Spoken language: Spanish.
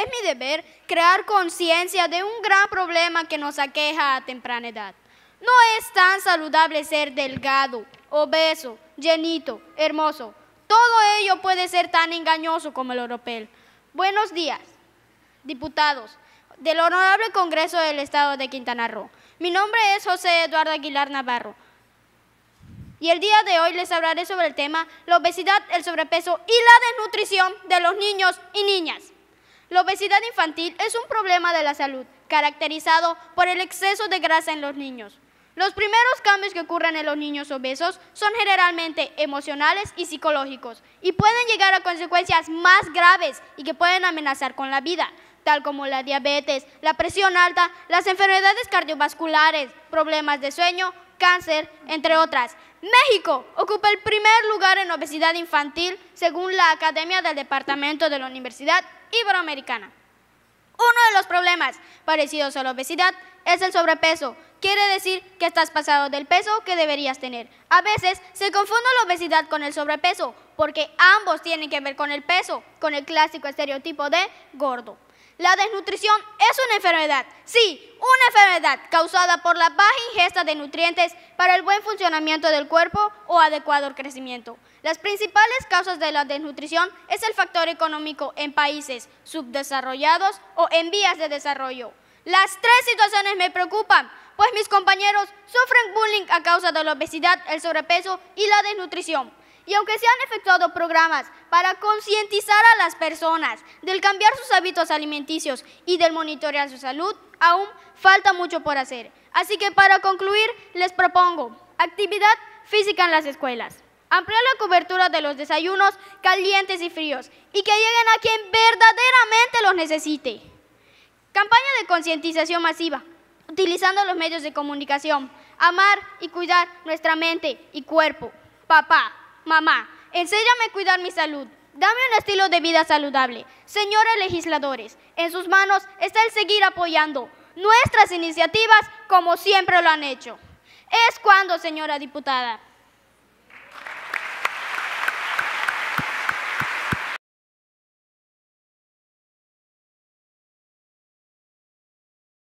es mi deber crear conciencia de un gran problema que nos aqueja a temprana edad. No es tan saludable ser delgado, obeso, llenito, hermoso. Todo ello puede ser tan engañoso como el oropel. Buenos días, diputados del Honorable Congreso del Estado de Quintana Roo. Mi nombre es José Eduardo Aguilar Navarro. Y el día de hoy les hablaré sobre el tema la obesidad, el sobrepeso y la desnutrición de los niños y niñas. La obesidad infantil es un problema de la salud, caracterizado por el exceso de grasa en los niños. Los primeros cambios que ocurren en los niños obesos son generalmente emocionales y psicológicos y pueden llegar a consecuencias más graves y que pueden amenazar con la vida, tal como la diabetes, la presión alta, las enfermedades cardiovasculares, problemas de sueño, cáncer, entre otras. México ocupa el primer lugar en obesidad infantil según la Academia del Departamento de la Universidad iberoamericana. Uno de los problemas parecidos a la obesidad es el sobrepeso. Quiere decir que estás pasado del peso que deberías tener. A veces se confunde la obesidad con el sobrepeso, porque ambos tienen que ver con el peso, con el clásico estereotipo de gordo. La desnutrición es una enfermedad, sí, una enfermedad causada por la baja ingesta de nutrientes para el buen funcionamiento del cuerpo o adecuado crecimiento. Las principales causas de la desnutrición es el factor económico en países subdesarrollados o en vías de desarrollo. Las tres situaciones me preocupan, pues mis compañeros sufren bullying a causa de la obesidad, el sobrepeso y la desnutrición. Y aunque se han efectuado programas para concientizar a las personas del cambiar sus hábitos alimenticios y del monitorear su salud, aún falta mucho por hacer. Así que para concluir, les propongo actividad física en las escuelas. Ampliar la cobertura de los desayunos calientes y fríos y que lleguen a quien verdaderamente los necesite. Campaña de concientización masiva, utilizando los medios de comunicación. Amar y cuidar nuestra mente y cuerpo. Papá mamá, enséñame a cuidar mi salud. Dame un estilo de vida saludable. Señores legisladores, en sus manos está el seguir apoyando nuestras iniciativas como siempre lo han hecho. Es cuando, señora diputada.